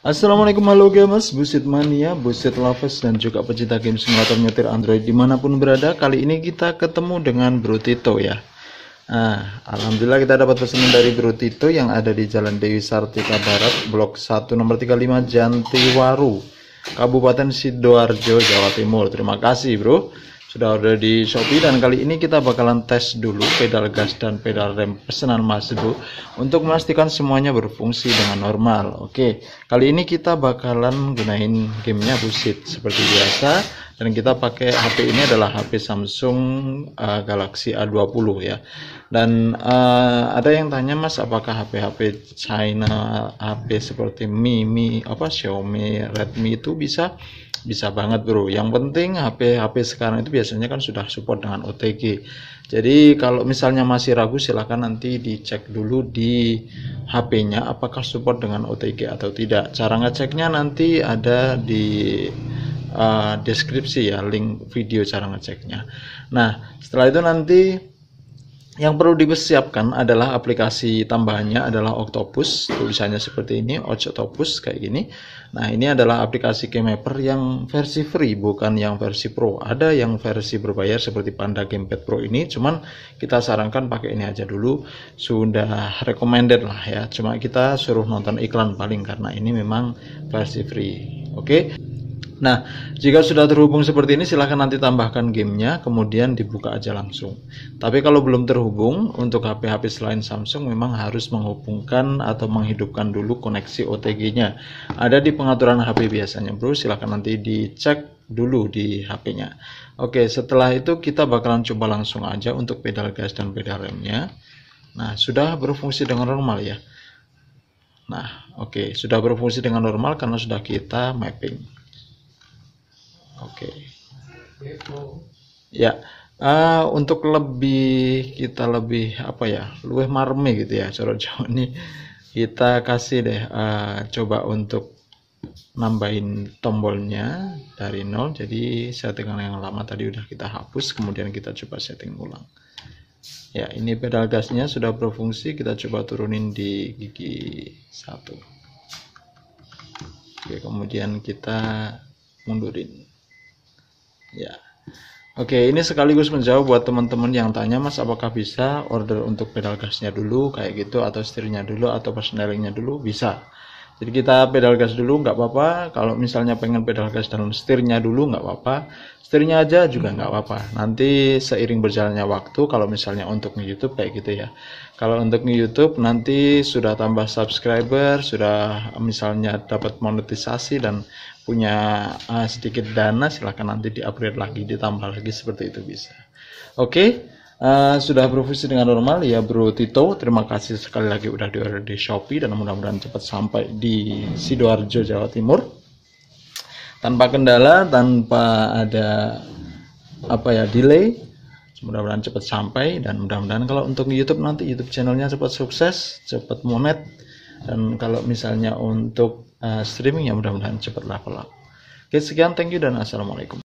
Assalamualaikum halo gamers, busit mania, busit lovers dan juga pecinta game simulator nyetir Android dimanapun berada. Kali ini kita ketemu dengan Bro Tito ya. Nah, alhamdulillah kita dapat pesan dari Bro Tito yang ada di Jalan Dewi Sartika Barat, Blok 1 nomor 35 Jantiwaru, Kabupaten Sidoarjo, Jawa Timur. Terima kasih, Bro sudah order di Shopee dan kali ini kita bakalan tes dulu pedal gas dan pedal rem pesanan Mas Bu untuk memastikan semuanya berfungsi dengan normal. Oke, kali ini kita bakalan gunain gamenya Busit seperti biasa dan kita pakai HP ini adalah HP Samsung uh, Galaxy A20 ya. Dan uh, ada yang tanya Mas, apakah HP-HP China, HP seperti Mi, Mi apa Xiaomi, Redmi itu bisa bisa banget bro. Yang penting HP-HP sekarang itu biasanya kan sudah support dengan OTG. Jadi kalau misalnya masih ragu silahkan nanti dicek dulu di HP-nya apakah support dengan OTG atau tidak. Cara ngeceknya nanti ada di uh, deskripsi ya link video cara ngeceknya. Nah setelah itu nanti yang perlu dipersiapkan adalah aplikasi tambahannya adalah Octopus, tulisannya seperti ini, Octopus kayak gini. Nah, ini adalah aplikasi Mapper yang versi free, bukan yang versi pro. Ada yang versi berbayar seperti Panda Gamepad Pro ini, cuman kita sarankan pakai ini aja dulu. Sudah recommended lah ya. Cuma kita suruh nonton iklan paling karena ini memang versi free. Oke. Okay? Nah, jika sudah terhubung seperti ini, silahkan nanti tambahkan gamenya, kemudian dibuka aja langsung. Tapi kalau belum terhubung, untuk HP-HP selain Samsung memang harus menghubungkan atau menghidupkan dulu koneksi OTG-nya. Ada di pengaturan HP biasanya, bro. Silahkan nanti dicek dulu di HP-nya. Oke, setelah itu kita bakalan coba langsung aja untuk pedal gas dan pedal remnya. Nah, sudah berfungsi dengan normal ya. Nah, oke, sudah berfungsi dengan normal karena sudah kita mapping. Oke. Okay. Ya. Uh, untuk lebih kita lebih apa ya, luweh marme gitu ya, cara jauh ini kita kasih deh uh, coba untuk nambahin tombolnya dari nol jadi settingan yang lama tadi udah kita hapus kemudian kita coba setting ulang ya ini pedal gasnya sudah berfungsi kita coba turunin di gigi satu oke kemudian kita mundurin ya Oke, ini sekaligus menjawab buat teman-teman yang tanya, Mas, apakah bisa order untuk pedal gasnya dulu kayak gitu atau setirnya dulu atau persnelingnya dulu? Bisa. Jadi kita pedal gas dulu nggak apa-apa. Kalau misalnya pengen pedal gas dan setirnya dulu nggak apa-apa. Setirnya aja juga nggak apa-apa. Nanti seiring berjalannya waktu kalau misalnya untuk YouTube kayak gitu ya. Kalau untuk YouTube nanti sudah tambah subscriber, sudah misalnya dapat monetisasi dan punya eh, sedikit dana silahkan nanti di-upgrade lagi, ditambah lagi seperti itu bisa. Oke. Okay? Eh, sudah berfungsi dengan normal ya Bro Tito. Terima kasih sekali lagi udah di di Shopee dan mudah-mudahan cepat sampai di Sidoarjo Jawa Timur. Tanpa kendala, tanpa ada apa ya delay. Mudah-mudahan cepat sampai dan mudah-mudahan kalau untuk YouTube nanti YouTube channelnya cepat sukses, cepat monet dan kalau misalnya untuk uh, streaming ya mudah-mudahan cepat level up. Oke, sekian thank you dan assalamualaikum.